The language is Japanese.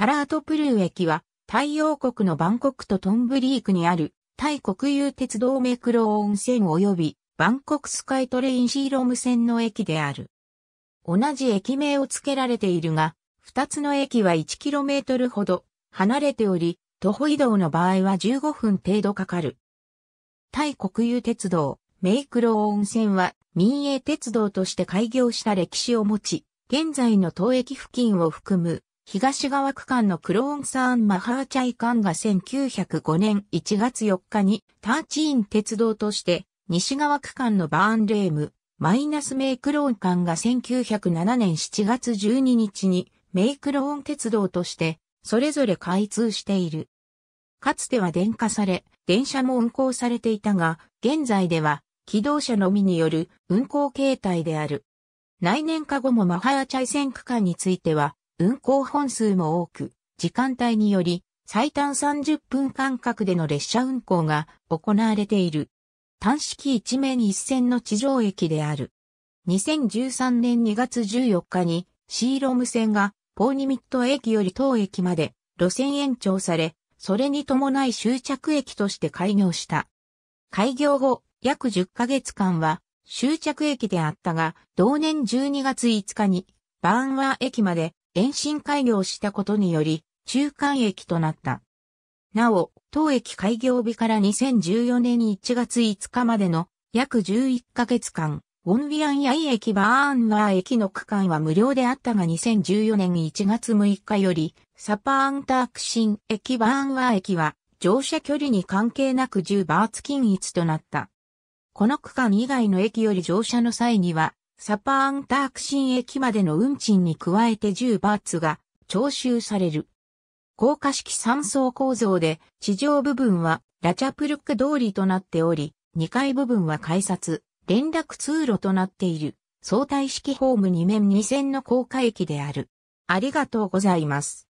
タラートプルー駅は、太陽国のバンコクとトンブリークにある、タイ国有鉄道メクロ温泉及び、バンコクスカイトレインシーロム線の駅である。同じ駅名を付けられているが、二つの駅は 1km ほど離れており、徒歩移動の場合は15分程度かかる。タイ国有鉄道、メイクロ温泉は民営鉄道として開業した歴史を持ち、現在の当駅付近を含む東側区間のクローンサーンマハーチャイ間が1905年1月4日にターチーン鉄道として西側区間のバーンレーム、マイナスメイクローン間が1907年7月12日にメイクローン鉄道としてそれぞれ開通している。かつては電化され、電車も運行されていたが、現在では機動車のみによる運行形態である。内年化後もマハーチャイ線区間については、運行本数も多く、時間帯により最短30分間隔での列車運行が行われている。単式一面一線の地上駅である。2013年2月14日にシーロム線がポーニミット駅より当駅まで路線延長され、それに伴い終着駅として開業した。開業後、約10ヶ月間は終着駅であったが、同年12月5日にバーンワー駅まで延伸開業したことにより、中間駅となった。なお、当駅開業日から2014年1月5日までの約11ヶ月間、ウォンビアンヤイ駅バーンワー駅の区間は無料であったが2014年1月6日より、サパーンタークシン駅バーンワー駅は乗車距離に関係なく10バーツ均一となった。この区間以外の駅より乗車の際には、サパーンタークシン駅までの運賃に加えて10バーツが徴収される。高架式3層構造で地上部分はラチャプルック通りとなっており、2階部分は改札、連絡通路となっている相対式ホーム2面2線の高架駅である。ありがとうございます。